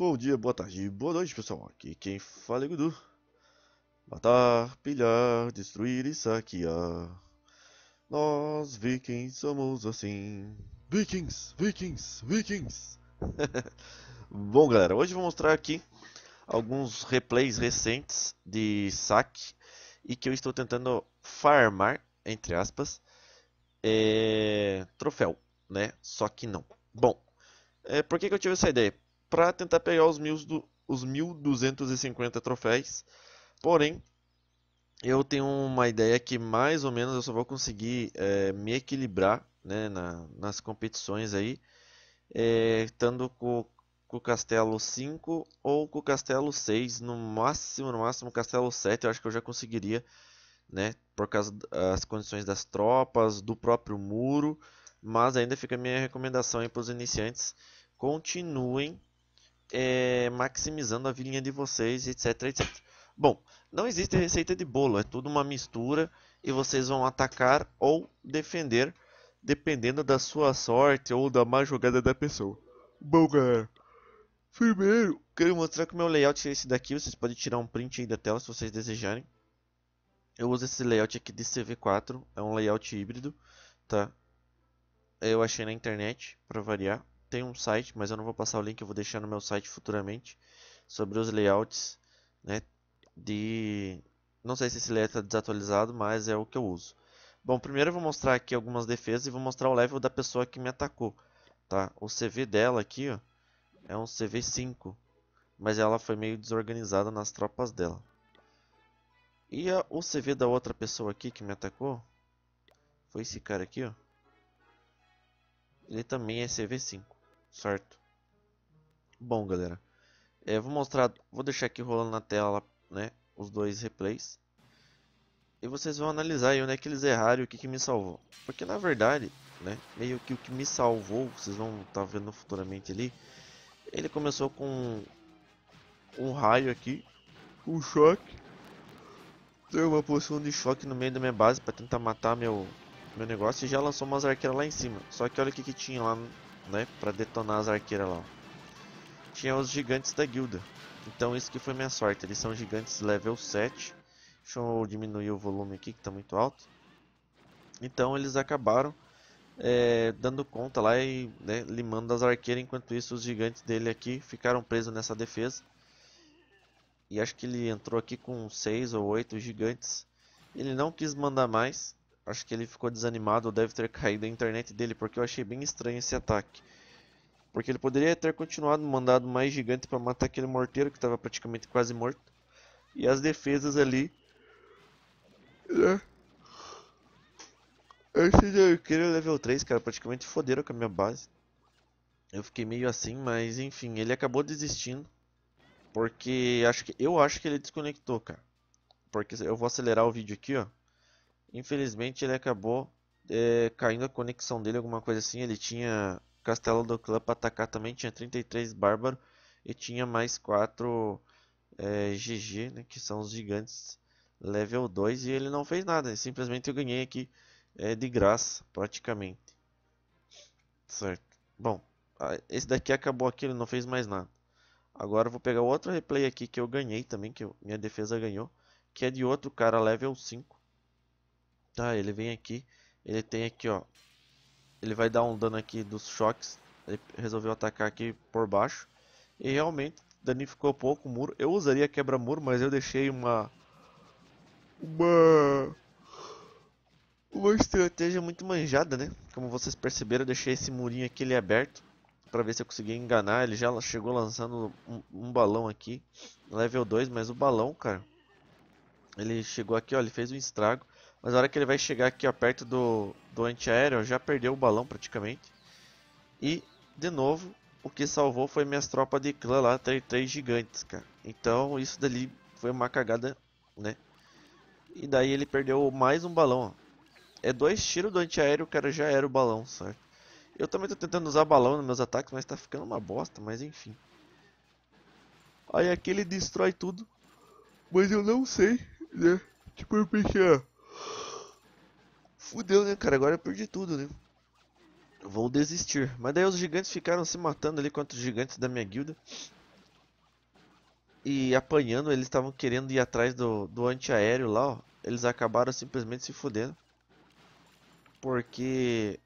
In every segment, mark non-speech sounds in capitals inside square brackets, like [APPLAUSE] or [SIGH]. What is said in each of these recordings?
Bom dia, boa tarde, boa noite pessoal, aqui quem fala é Gudu Matar, pilhar, destruir e saquear Nós vikings somos assim Vikings, vikings, vikings [LAUGHS] Bom galera, hoje vou mostrar aqui alguns replays recentes de saque E que eu estou tentando farmar, entre aspas, é... troféu, né? Só que não Bom, é, por que, que eu tive essa ideia? para tentar pegar os, mil, os 1.250 troféis. Porém, eu tenho uma ideia que mais ou menos eu só vou conseguir é, me equilibrar né, na, nas competições aí, é, estando com, com o castelo 5 ou com o castelo 6, no máximo, no máximo castelo 7, eu acho que eu já conseguiria, né, por causa das condições das tropas, do próprio muro, mas ainda fica a minha recomendação para os iniciantes, continuem é, maximizando a vilinha de vocês, etc, etc. Bom, não existe receita de bolo, é tudo uma mistura e vocês vão atacar ou defender, dependendo da sua sorte ou da má jogada da pessoa. Bom, galera, primeiro quero mostrar que o meu layout é esse daqui, vocês podem tirar um print aí da tela se vocês desejarem. Eu uso esse layout aqui de CV4, é um layout híbrido, tá? Eu achei na internet, para variar tem um site, mas eu não vou passar o link, eu vou deixar no meu site futuramente sobre os layouts, né, de não sei se esse layout está desatualizado, mas é o que eu uso. Bom, primeiro eu vou mostrar aqui algumas defesas e vou mostrar o level da pessoa que me atacou, tá? O CV dela aqui, ó, é um CV 5, mas ela foi meio desorganizada nas tropas dela. E a, o CV da outra pessoa aqui que me atacou, foi esse cara aqui, ó. Ele também é CV5 certo? Bom, galera, é, vou mostrar, vou deixar aqui rolando na tela, né, os dois replays. E vocês vão analisar aí onde é que eles erraram e o que, que me salvou. Porque na verdade, né, meio que o que me salvou, vocês vão estar tá vendo futuramente ali, ele começou com um raio aqui, um choque, deu uma poção de choque no meio da minha base para tentar matar meu, meu negócio e já lançou umas arqueiras lá em cima. Só que olha o que, que tinha lá né? detonar as arqueiras lá. Tinha os gigantes da guilda. Então isso que foi minha sorte. Eles são gigantes level 7. Deixa eu diminuir o volume aqui que tá muito alto. Então eles acabaram é, dando conta lá e né, limando as arqueiras. Enquanto isso os gigantes dele aqui ficaram presos nessa defesa. E acho que ele entrou aqui com 6 ou 8 gigantes. Ele não quis mandar mais. Acho que ele ficou desanimado ou deve ter caído a internet dele, porque eu achei bem estranho esse ataque. Porque ele poderia ter continuado mandado mais gigante para matar aquele morteiro que estava praticamente quase morto. E as defesas ali... É. Esse é arqueiro level 3, cara, praticamente foderam com a minha base. Eu fiquei meio assim, mas enfim, ele acabou desistindo. Porque acho que eu acho que ele desconectou, cara. Porque eu vou acelerar o vídeo aqui, ó. Infelizmente ele acabou é, caindo a conexão dele, alguma coisa assim. Ele tinha Castelo do Clã para atacar também, tinha 33 Bárbaro e tinha mais 4 é, GG, né, que são os gigantes level 2. E ele não fez nada, simplesmente eu ganhei aqui é, de graça, praticamente. Certo. Bom, esse daqui acabou aqui, ele não fez mais nada. Agora eu vou pegar outro replay aqui que eu ganhei também, que eu, minha defesa ganhou, que é de outro cara level 5 tá? Ele vem aqui, ele tem aqui, ó. Ele vai dar um dano aqui dos choques. Ele resolveu atacar aqui por baixo. E realmente danificou pouco o muro. Eu usaria quebra-muro, mas eu deixei uma... Uma... Uma estratégia muito manjada, né? Como vocês perceberam, eu deixei esse murinho aqui ele é aberto para ver se eu consegui enganar. Ele já chegou lançando um, um, balão aqui, level 2, mas o balão, cara, ele chegou aqui, ó, ele fez um estrago. Mas na hora que ele vai chegar aqui ó, perto do, do antiaéreo, já perdeu o balão praticamente. E, de novo, o que salvou foi minhas tropas de clã lá, três gigantes, cara. Então isso dali foi uma cagada, né? E daí ele perdeu mais um balão, ó. É dois tiros do antiaéreo, o cara já era o balão, certo? Eu também tô tentando usar balão nos meus ataques, mas tá ficando uma bosta, mas enfim. Aí aqui ele destrói tudo. Mas eu não sei, né? Tipo, eu pensei, ó. Fudeu, né, cara? Agora eu perdi tudo, né? Vou desistir. Mas daí os gigantes ficaram se matando ali contra os gigantes da minha guilda. E apanhando, eles estavam querendo ir atrás do, do antiaéreo lá, ó. Eles acabaram simplesmente se fudendo. Porque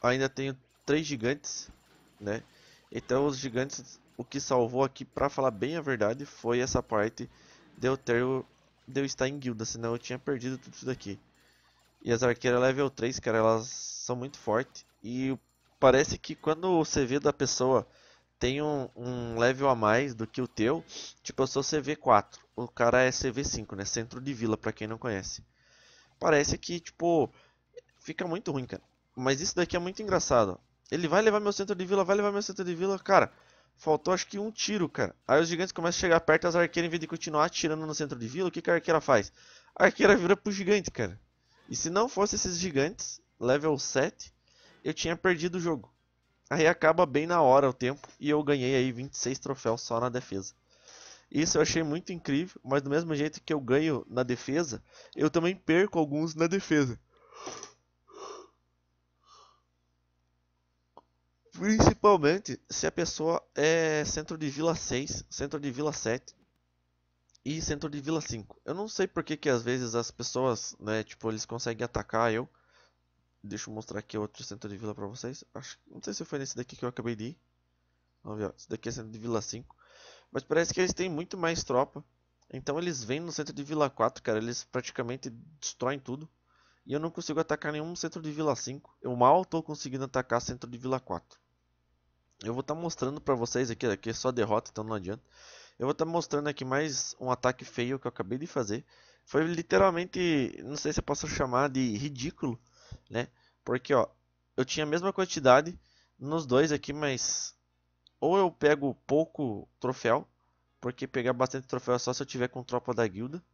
ainda tenho três gigantes, né? Então os gigantes, o que salvou aqui, pra falar bem a verdade, foi essa parte de eu, ter, de eu estar em guilda. Senão eu tinha perdido tudo isso daqui. E as arqueiras level 3, cara, elas são muito fortes. E parece que quando o CV da pessoa tem um, um, level a mais do que o teu, tipo, eu sou CV 4, o cara é CV 5, né? Centro de Vila, pra quem não conhece. Parece que, tipo, fica muito ruim, cara. Mas isso daqui é muito engraçado. Ele vai levar meu centro de vila, vai levar meu centro de vila, cara. Faltou acho que um tiro, cara. Aí os gigantes começam a chegar perto, as arqueiras, em vez de continuar atirando no centro de vila, o que, que a arqueira faz? A arqueira vira pro gigante, cara. E se não fosse esses gigantes, level 7, eu tinha perdido o jogo. Aí acaba bem na hora o tempo e eu ganhei aí 26 troféus só na defesa. Isso eu achei muito incrível, mas do mesmo jeito que eu ganho na defesa, eu também perco alguns na defesa. Principalmente se a pessoa é centro de vila 6, centro de vila 7 e centro de Vila 5. Eu não sei porque que às vezes as pessoas, né, tipo, eles conseguem atacar eu. Deixa eu mostrar aqui outro centro de vila pra vocês. Acho, não sei se foi nesse daqui que eu acabei de ir. Vamos ver, ó. Esse daqui é centro de vila 5. Mas parece que eles têm muito mais tropa. Então eles vêm no centro de vila 4, cara. Eles praticamente destroem tudo. E eu não consigo atacar nenhum centro de vila 5. Eu mal tô conseguindo atacar centro de vila 4. Eu vou estar tá mostrando pra vocês aqui. Aqui é só derrota, então não adianta. Eu vou estar tá mostrando aqui mais um ataque feio que eu acabei de fazer. Foi literalmente, não sei se eu posso chamar de ridículo, né? Porque, ó, eu tinha a mesma quantidade nos dois aqui, mas... Ou eu pego pouco troféu, porque pegar bastante troféu é só se eu tiver com tropa da guilda,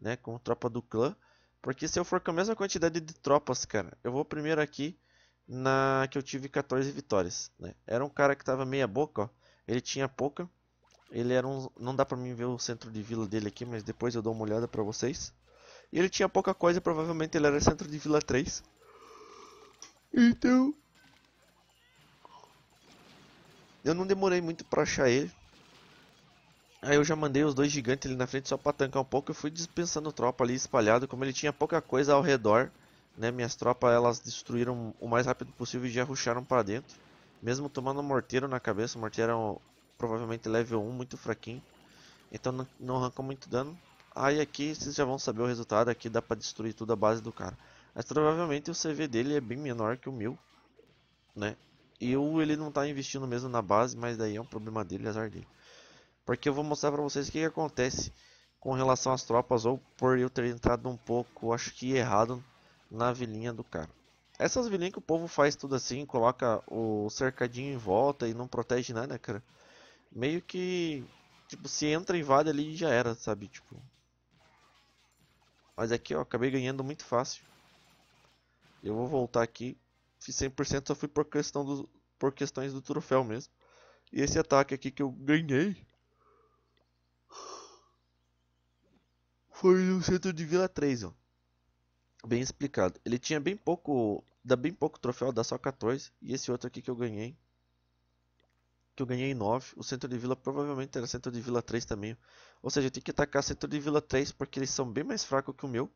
né? Com tropa do clã. Porque se eu for com a mesma quantidade de tropas, cara, eu vou primeiro aqui na que eu tive 14 vitórias, né? Era um cara que tava meia boca, ó. Ele tinha pouca, ele era um, não dá para mim ver o centro de vila dele aqui, mas depois eu dou uma olhada para vocês. Ele tinha pouca coisa, provavelmente ele era centro de vila 3. Então, eu não demorei muito para achar ele. Aí eu já mandei os dois gigantes ali na frente só para tancar um pouco. Eu fui dispensando tropa ali espalhado, como ele tinha pouca coisa ao redor, né? Minhas tropas elas destruíram o mais rápido possível e já ruxaram para dentro, mesmo tomando um morteiro na cabeça. O morteiro provavelmente level 1, muito fraquinho. Então não, não muito dano. Aí ah, aqui vocês já vão saber o resultado, aqui dá pra destruir tudo a base do cara. Mas provavelmente o CV dele é bem menor que o meu, né? E ou ele não tá investindo mesmo na base, mas daí é um problema dele, azar dele. Porque eu vou mostrar pra vocês o que, que acontece com relação às tropas, ou por eu ter entrado um pouco, acho que errado, na vilinha do cara. Essas vilinhas que o povo faz tudo assim, coloca o cercadinho em volta e não protege nada, cara meio que tipo se entra e vale ali já era, sabe, tipo. Mas aqui eu acabei ganhando muito fácil. Eu vou voltar aqui. Fiz 100% só fui por questão do por questões do troféu mesmo. E esse ataque aqui que eu ganhei foi no centro de Vila 3, ó. Bem explicado. Ele tinha bem pouco, dá bem pouco troféu, dá só 14. E esse outro aqui que eu ganhei que eu ganhei 9, o centro de vila provavelmente era centro de vila 3 também. Ou seja, eu tenho que atacar centro de vila 3 porque eles são bem mais fracos que o meu.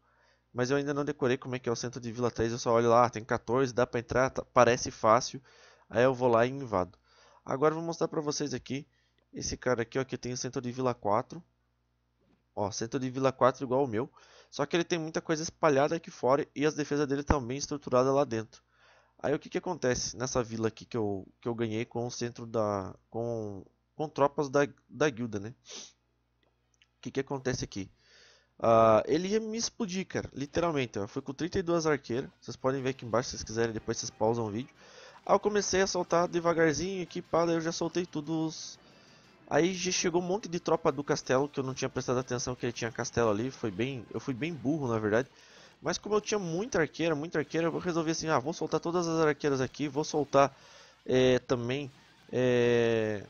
Mas eu ainda não decorei como é que é o centro de vila 3, eu só olho lá, ah, tem 14, dá pra entrar, tá, parece fácil. Aí eu vou lá e invado. Agora eu vou mostrar pra vocês aqui, esse cara aqui ó, que tem o centro de vila 4. Ó, centro de vila 4 igual o meu. Só que ele tem muita coisa espalhada aqui fora e as defesas dele também estruturadas lá dentro. Aí o que, que acontece nessa vila aqui que eu, que eu ganhei com o centro da. com, com tropas da, da guilda, né? O que, que acontece aqui? Uh, ele ia me explodir, cara, literalmente. Eu fui com 32 arqueiros. Vocês podem ver aqui embaixo se vocês quiserem, depois vocês pausam o vídeo. Aí eu comecei a soltar devagarzinho equipado, pá, eu já soltei todos. Aí já chegou um monte de tropa do castelo que eu não tinha prestado atenção que ele tinha castelo ali. Foi bem, eu fui bem burro na verdade. Mas como eu tinha muita arqueira, muita arqueira, eu resolvi assim, ah, vou soltar todas as arqueiras aqui, vou soltar é, também é,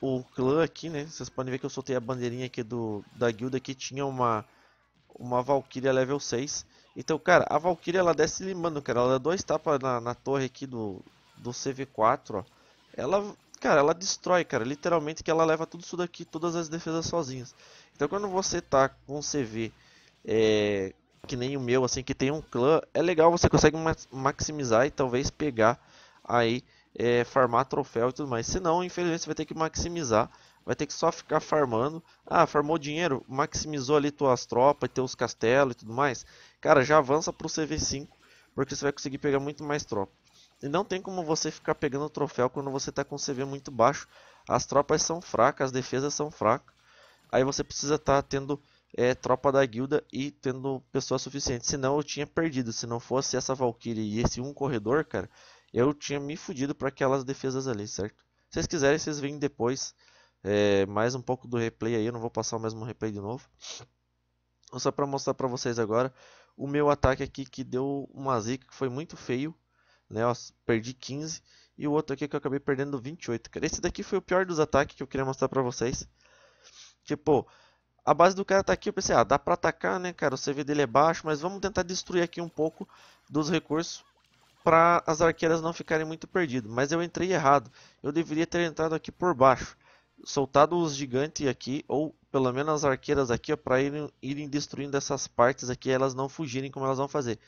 o clã aqui, né? Vocês podem ver que eu soltei a bandeirinha aqui do, da guilda que tinha uma, uma Valkyria level 6. Então, cara, a Valkyria ela desce limando, cara. Ela dá dois tapas na, na torre aqui do, do CV4, ó. Ela cara, ela destrói, cara, literalmente que ela leva tudo isso daqui, todas as defesas sozinhas. Então quando você tá com CV é, que nem o meu, assim, que tem um clã, é legal, você consegue maximizar e talvez pegar aí, é, farmar troféu e tudo mais. Se não, infelizmente você vai ter que maximizar, vai ter que só ficar farmando. Ah, farmou dinheiro, maximizou ali tuas tropas, teus castelos e tudo mais. Cara, já avança pro CV5, porque você vai conseguir pegar muito mais tropa. E não tem como você ficar pegando troféu quando você tá com CV muito baixo. As tropas são fracas, as defesas são fracas. Aí você precisa estar tá tendo é, tropa da guilda e tendo pessoa suficiente. Senão eu tinha perdido. Se não fosse essa Valkyrie e esse um corredor, cara, eu tinha me fudido para aquelas defesas ali, certo? Se vocês quiserem, vocês veem depois é, mais um pouco do replay aí. Eu não vou passar o mesmo replay de novo. Só para mostrar para vocês agora o meu ataque aqui que deu uma zica que foi muito feio. Né? Ó, perdi 15. E o outro aqui que eu acabei perdendo 28, cara. Esse daqui foi o pior dos ataques que eu queria mostrar pra vocês. Tipo, a base do cara tá aqui, eu pensei, ah, dá pra atacar, né, cara? O CV dele é baixo, mas vamos tentar destruir aqui um pouco dos recursos para as arqueiras não ficarem muito perdidas. Mas eu entrei errado. Eu deveria ter entrado aqui por baixo. Soltado os gigantes aqui, ou pelo menos as arqueiras aqui, para irem, irem destruindo essas partes aqui elas não fugirem como elas vão fazer.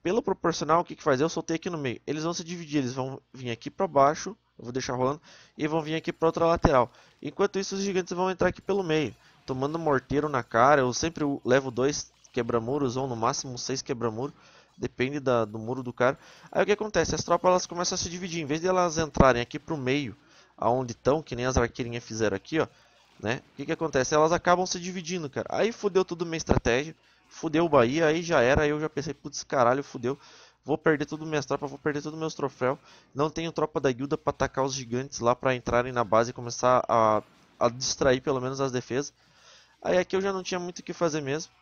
Pelo proporcional, o que, que faz? Eu soltei aqui no meio. Eles vão se dividir, eles vão vir aqui para baixo, eu vou deixar rolando, e vão vir aqui para outra lateral. Enquanto isso, os gigantes vão entrar aqui pelo meio tomando morteiro na cara. Eu sempre levo dois quebra-muros ou no máximo seis quebra-muros. Depende da, do muro do cara. Aí o que acontece? As tropas elas começam a se dividir. Em vez de elas entrarem aqui pro meio, aonde estão, que nem as arqueirinhas fizeram aqui, ó. Né? O que, que acontece? Elas acabam se dividindo, cara. Aí fudeu tudo minha estratégia. Fudeu o Bahia, aí já era. Aí eu já pensei, putz, caralho, fudeu. Vou perder tudo minhas tropas, vou perder todos meus troféus. Não tenho tropa da guilda para atacar os gigantes lá para entrarem na base e começar a, a distrair pelo menos as defesas. Aí aqui eu já não tinha muito o que fazer mesmo.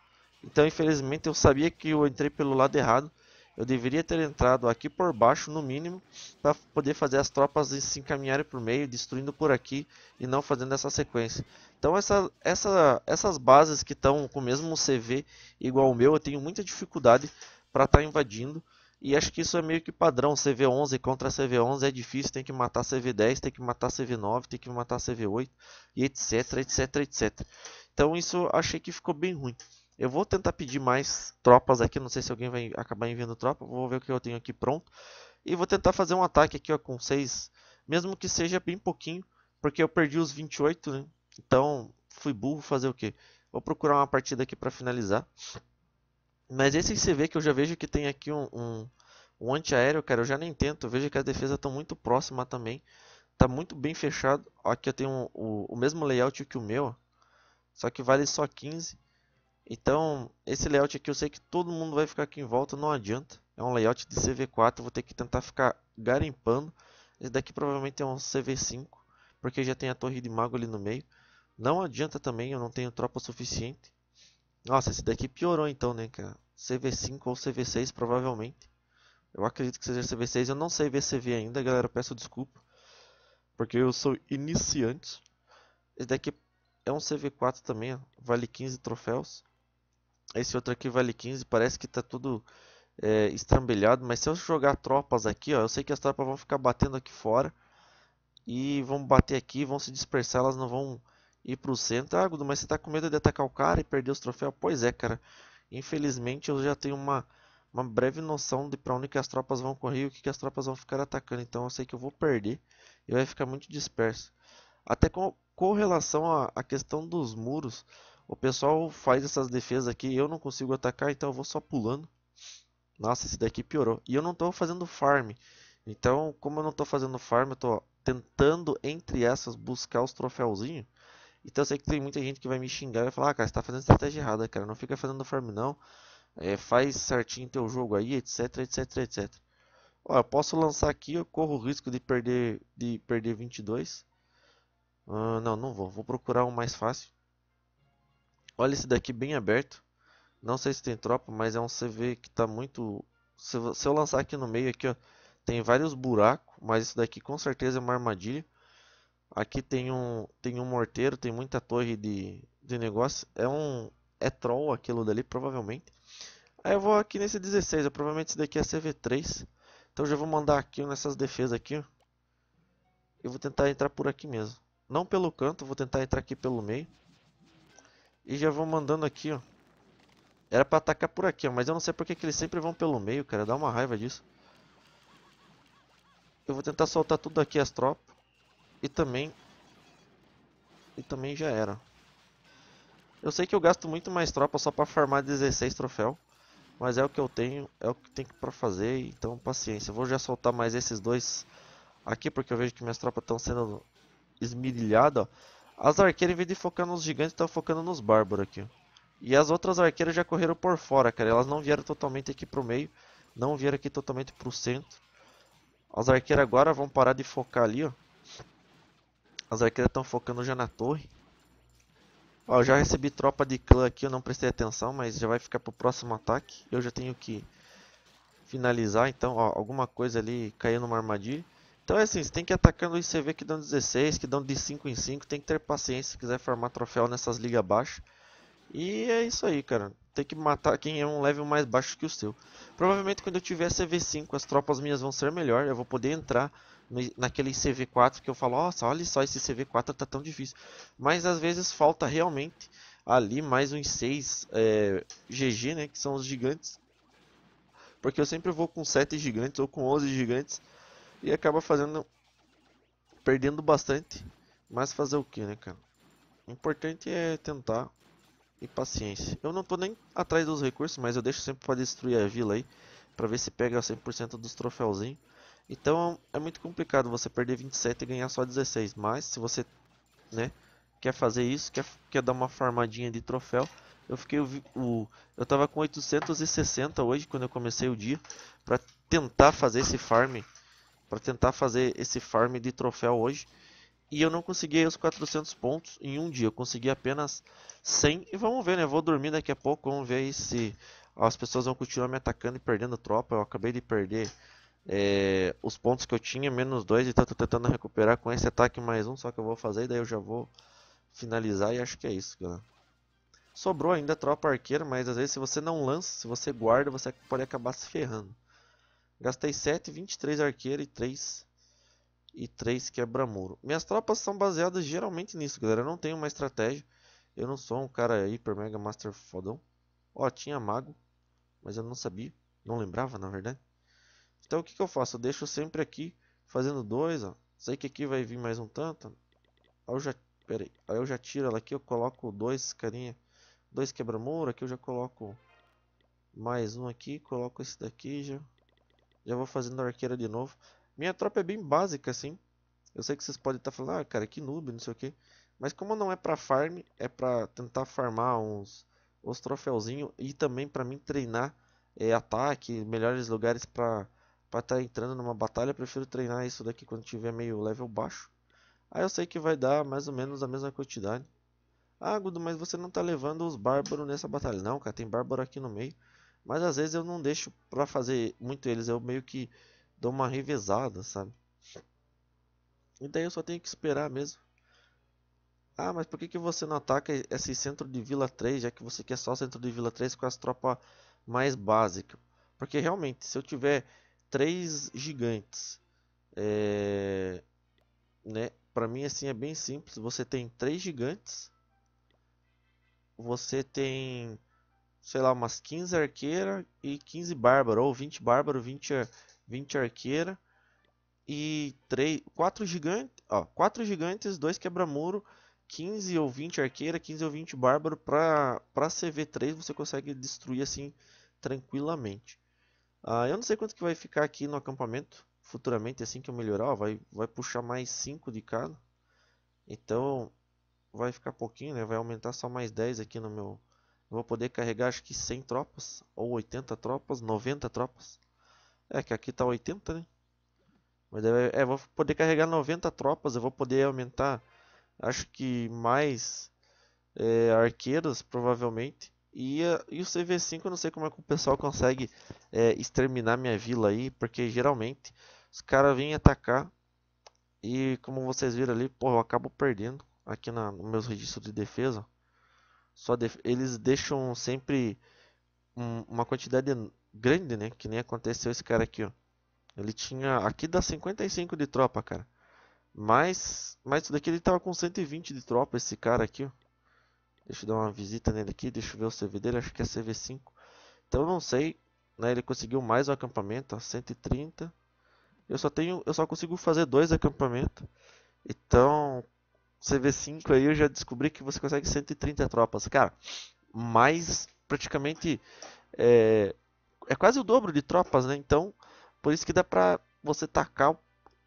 Então, infelizmente, eu sabia que eu entrei pelo lado errado. Eu deveria ter entrado aqui por baixo, no mínimo, para poder fazer as tropas se encaminharem por meio, destruindo por aqui e não fazendo essa sequência. Então essa, essa, essas bases que estão com o mesmo CV igual ao meu, eu tenho muita dificuldade para estar tá invadindo. E acho que isso é meio que padrão, CV11 contra CV11 é difícil, tem que matar CV10, tem que matar CV9, tem que matar CV8, e etc, etc, etc. Então isso achei que ficou bem ruim. Eu vou tentar pedir mais tropas aqui, não sei se alguém vai acabar enviando tropa, vou ver o que eu tenho aqui pronto. E vou tentar fazer um ataque aqui ó, com 6, mesmo que seja bem pouquinho, porque eu perdi os 28, né? Então fui burro fazer o que? Vou procurar uma partida aqui para finalizar. Mas esse CV que eu já vejo que tem aqui um, um, um antiaéreo, cara, eu já nem tento, eu vejo que as defesas estão muito próximas também. Tá muito bem fechado, aqui eu tenho o, o mesmo layout que o meu, só que vale só 15. Então, esse layout aqui eu sei que todo mundo vai ficar aqui em volta, não adianta. É um layout de CV4, vou ter que tentar ficar garimpando. Esse daqui provavelmente é um CV5, porque já tem a torre de mago ali no meio. Não adianta também, eu não tenho tropa suficiente. Nossa, esse daqui piorou então, né, cara? CV5 ou CV6, provavelmente. Eu acredito que seja CV6, eu não sei ver CV ainda, galera, peço desculpa. Porque eu sou iniciante. Esse daqui é é um CV4 também, ó. vale 15 troféus. Esse outro aqui vale 15, parece que tá tudo é, estrambelhado. Mas se eu jogar tropas aqui, ó, eu sei que as tropas vão ficar batendo aqui fora. E vão bater aqui, vão se dispersar, elas não vão ir pro centro. Ah, Gudo, mas você tá com medo de atacar o cara e perder os troféus? Pois é, cara. Infelizmente eu já tenho uma, uma breve noção de para onde que as tropas vão correr e o que, que as tropas vão ficar atacando. Então eu sei que eu vou perder e vai ficar muito disperso. Até com, com relação à questão dos muros, o pessoal faz essas defesas aqui, eu não consigo atacar, então eu vou só pulando. Nossa, esse daqui piorou. E eu não estou fazendo farm. Então, como eu não estou fazendo farm, eu estou tentando, entre essas, buscar os troféuzinhos. Então eu sei que tem muita gente que vai me xingar e vai falar, ah, cara, você está fazendo estratégia errada, cara. Não fica fazendo farm não. É, faz certinho teu jogo aí, etc, etc, etc. Ó, eu posso lançar aqui, eu corro o risco de perder, de perder 22. Uh, não, não vou. Vou procurar um mais fácil. Olha esse daqui bem aberto. Não sei se tem tropa, mas é um CV que está muito... Se, se, eu lançar aqui no meio, aqui, ó, tem vários buracos, mas isso daqui com certeza é uma armadilha. Aqui tem um, tem um morteiro, tem muita torre de, de negócio. É um... É troll aquilo dali, provavelmente. Aí eu vou aqui nesse 16, provavelmente esse daqui é CV3. Então já vou mandar aqui nessas defesas aqui. Eu vou tentar entrar por aqui mesmo. Não pelo canto, vou tentar entrar aqui pelo meio. E já vou mandando aqui, ó. Era pra atacar por aqui, ó. Mas eu não sei porque que eles sempre vão pelo meio, cara. Dá uma raiva disso. Eu vou tentar soltar tudo aqui as tropas. E também... E também já era. Eu sei que eu gasto muito mais tropa só pra farmar 16 troféu. Mas é o que eu tenho, é o que tem pra fazer. Então, paciência. Eu vou já soltar mais esses dois aqui, porque eu vejo que minhas tropas estão sendo esmirilhada, ó. As arqueiras, em vez de focar nos gigantes, estão focando nos bárbaros aqui, ó. E as outras arqueiras já correram por fora, cara. Elas não vieram totalmente aqui pro meio. Não vieram aqui totalmente pro centro. As arqueiras agora vão parar de focar ali, ó. As arqueiras estão focando já na torre. Ó, eu já recebi tropa de clã aqui, eu não prestei atenção, mas já vai ficar pro próximo ataque. Eu já tenho que finalizar, então, ó, alguma coisa ali caiu numa armadilha. Então é assim, você tem que ir atacando o ICV que dão 16, que dão de 5 em 5. Tem que ter paciência se quiser formar troféu nessas ligas baixas. E é isso aí, cara. Tem que matar quem é um level mais baixo que o seu. Provavelmente quando eu tiver CV5, as tropas minhas vão ser melhor. Eu vou poder entrar no, naquele CV4 que eu falo, nossa, olha só, esse CV4 tá tão difícil. Mas às vezes falta realmente ali mais uns 6 é, GG, né? Que são os gigantes. Porque eu sempre vou com 7 gigantes ou com 11 gigantes e acaba fazendo. Perdendo bastante. Mas fazer o que, né, cara? O importante é tentar. E paciência. Eu não tô nem atrás dos recursos, mas eu deixo sempre para destruir a vila aí. para ver se pega 100% dos troféuzinhos. Então é muito complicado você perder 27 e ganhar só 16. Mas se você né, quer fazer isso, quer, quer dar uma farmadinha de troféu. Eu fiquei o, o eu tava com 860 hoje quando eu comecei o dia para tentar fazer esse farm para tentar fazer esse farm de troféu hoje. E eu não consegui os 400 pontos em um dia, eu consegui apenas 100. E vamos ver, né? Vou dormir daqui a pouco, vamos ver se as pessoas vão continuar me atacando e perdendo tropa. Eu acabei de perder é, os pontos que eu tinha, menos 2, e estou tá, tá tentando recuperar com esse ataque mais um, só que eu vou fazer, e daí eu já vou finalizar e acho que é isso, galera. Sobrou ainda tropa arqueira, mas às vezes se você não lança, se você guarda, você pode acabar se ferrando. Gastei 7, 23 arqueiro e 3 e 3 quebra-muro. Minhas tropas são baseadas geralmente nisso, galera. Eu não tenho uma estratégia. Eu não sou um cara hiper mega master fodão. Ó, tinha mago, mas eu não sabia, não lembrava, na verdade. Então o que, que eu faço? Eu deixo sempre aqui fazendo dois, ó. Sei que aqui vai vir mais um tanto. Aí eu já, pera aí. aí eu já tiro ela aqui, eu coloco dois carinha, dois quebra-muro, aqui eu já coloco mais um aqui, coloco esse daqui já já vou fazendo arqueira de novo. Minha tropa é bem básica, assim. Eu sei que vocês podem estar falando, ah, cara, que noob, não sei o que. Mas como não é pra farm, é pra tentar farmar uns, uns troféuzinhos e também pra mim treinar é, ataque, melhores lugares pra estar tá entrando numa batalha. Eu prefiro treinar isso daqui quando tiver meio level baixo. Aí eu sei que vai dar mais ou menos a mesma quantidade. Ah, Gudo, mas você não tá levando os bárbaros nessa batalha. Não, cara, tem bárbaro aqui no meio. Mas às vezes eu não deixo para fazer muito eles, eu meio que dou uma revezada, sabe? E daí eu só tenho que esperar mesmo. Ah, mas por que, que você não ataca esse centro de Vila 3, já que você quer só o centro de Vila 3 com as tropas mais básicas? Porque realmente, se eu tiver três gigantes, é... né? Pra mim assim é bem simples, você tem três gigantes, você tem sei lá, umas 15 arqueira e 15 bárbaro, ou 20 bárbaro, 20, 20 arqueira e 3, 4 gigantes, ó, 4 gigantes, 2 quebra-muro, 15 ou 20 arqueira, 15 ou 20 bárbaro para para CV3 você consegue destruir assim tranquilamente. Ah, eu não sei quanto que vai ficar aqui no acampamento futuramente assim que eu melhorar, ó, vai vai puxar mais 5 de cada. Então vai ficar pouquinho, né? Vai aumentar só mais 10 aqui no meu vou poder carregar acho que 100 tropas, ou 80 tropas, 90 tropas. É que aqui tá 80, né? Mas é, vou poder carregar 90 tropas, eu vou poder aumentar acho que mais é, arqueiros, provavelmente. E, e o CV5 eu não sei como é que o pessoal consegue é, exterminar minha vila aí, porque geralmente os caras vêm atacar e como vocês viram ali, pô, eu acabo perdendo aqui na, nos meus registros de defesa só eles deixam sempre um, uma quantidade grande, né? Que nem aconteceu esse cara aqui, ó. Ele tinha. Aqui dá 55 de tropa, cara. Mas. Mas isso daqui ele tava com 120 de tropa, esse cara aqui, ó. Deixa eu dar uma visita nele aqui. Deixa eu ver o CV dele. Acho que é CV5. Então eu não sei. Né, ele conseguiu mais um acampamento, ó, 130. Eu só tenho. Eu só consigo fazer dois acampamentos. Então, CV5 aí eu já descobri que você consegue 130 tropas. Cara, mais praticamente é, é quase o dobro de tropas, né? Então, por isso que dá pra você tacar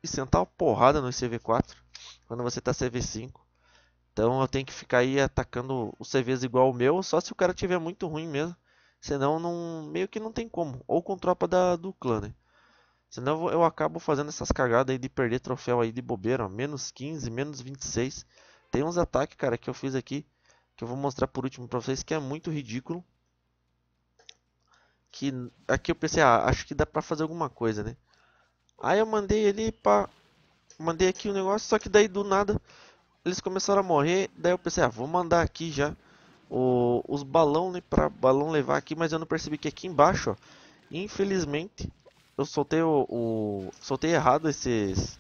e sentar uma porrada no CV4 quando você tá CV5. Então eu tenho que ficar aí atacando os CVs igual o meu, só se o cara tiver muito ruim mesmo. Senão não, meio que não tem como. Ou com tropa da, do clã, né? Senão eu acabo fazendo essas cagadas aí de perder troféu aí de bobeira, Menos 15, menos 26. Tem uns ataques, cara, que eu fiz aqui. Que eu vou mostrar por último pra vocês, que é muito ridículo. Que aqui eu pensei, ah, acho que dá pra fazer alguma coisa, né? Aí eu mandei ele pra... Mandei aqui o um negócio, só que daí do nada eles começaram a morrer. Daí eu pensei, ah, vou mandar aqui já o, os balão, né, pra balão levar aqui. Mas eu não percebi que aqui embaixo, ó, infelizmente, eu soltei o, o, soltei errado esses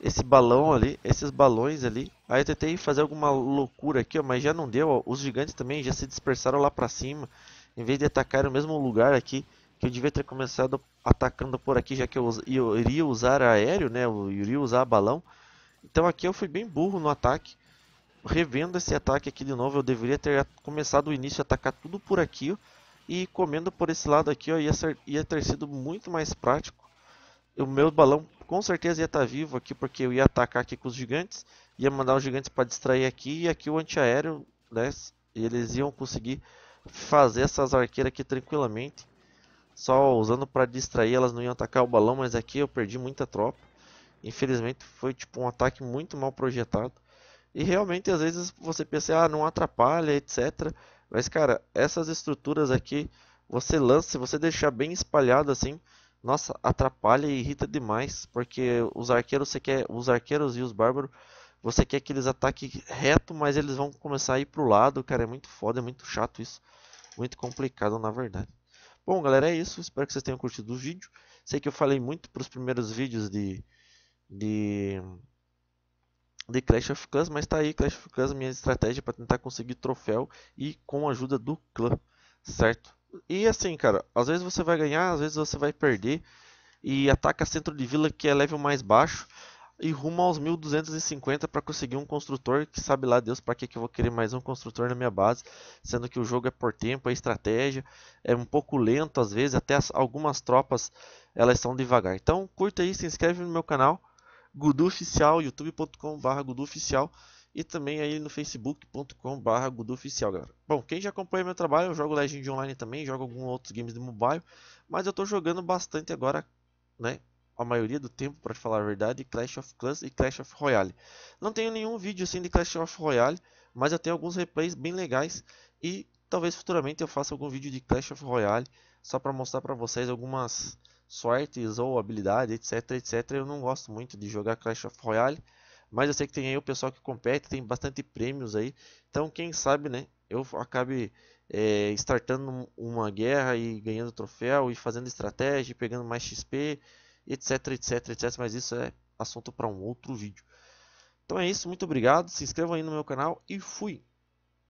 esse balão ali, esses balões ali. Aí eu tentei fazer alguma loucura aqui, ó, mas já não deu. Ó. Os gigantes também já se dispersaram lá para cima, em vez de atacar o mesmo lugar aqui que eu devia ter começado atacando por aqui, já que eu, eu iria usar aéreo, né? Eu iria usar balão. Então aqui eu fui bem burro no ataque. Revendo esse ataque aqui de novo, eu deveria ter começado o início a atacar tudo por aqui, ó e comendo por esse lado aqui, ó, ia, ser, ia ter sido muito mais prático. O meu balão com certeza ia estar tá vivo aqui, porque eu ia atacar aqui com os gigantes. Ia mandar os gigantes para distrair aqui. E aqui o antiaéreo, né? Eles iam conseguir fazer essas arqueiras aqui tranquilamente. Só usando para distrair, elas não iam atacar o balão, mas aqui eu perdi muita tropa. Infelizmente foi tipo um ataque muito mal projetado. E realmente às vezes você pensa, ah, não atrapalha, etc. Mas, cara, essas estruturas aqui, você lança, se você deixar bem espalhado assim, nossa, atrapalha e irrita demais, porque os arqueiros você quer, os arqueiros e os bárbaros, você quer que eles ataquem reto, mas eles vão começar a ir pro lado, cara, é muito foda, é muito chato isso, muito complicado na verdade. Bom, galera, é isso, espero que vocês tenham curtido o vídeo. Sei que eu falei muito para os primeiros vídeos de de de Clash of Clans, mas tá aí Clash of Clans, minha estratégia para tentar conseguir troféu e com a ajuda do clã, certo? E assim, cara, às vezes você vai ganhar, às vezes você vai perder e ataca centro de vila que é level mais baixo e rumo aos 1250 para conseguir um construtor que sabe lá Deus para que que eu vou querer mais um construtor na minha base, sendo que o jogo é por tempo, é estratégia, é um pouco lento às vezes, até as, algumas tropas elas são devagar. Então, curta aí, se inscreve no meu canal Gudu Oficial, youtube.com.br Gudu Oficial e também aí no facebook.com.br Gudu Oficial, galera. Bom, quem já acompanha meu trabalho, eu jogo Legend Online também, jogo alguns outros games de mobile, mas eu tô jogando bastante agora, né? A maioria do tempo, para falar a verdade, Clash of Clans e Clash of Royale. Não tenho nenhum vídeo assim de Clash of Royale, mas eu tenho alguns replays bem legais e talvez futuramente eu faça algum vídeo de Clash of Royale só para mostrar para vocês algumas sortes ou habilidade, etc, etc. Eu não gosto muito de jogar Clash of Royale, mas eu sei que tem aí o pessoal que compete, tem bastante prêmios aí. Então, quem sabe, né, eu acabe é, startando uma guerra e ganhando troféu e fazendo estratégia, e pegando mais XP, etc, etc, etc. Mas isso é assunto para um outro vídeo. Então é isso, muito obrigado, se inscrevam aí no meu canal e fui!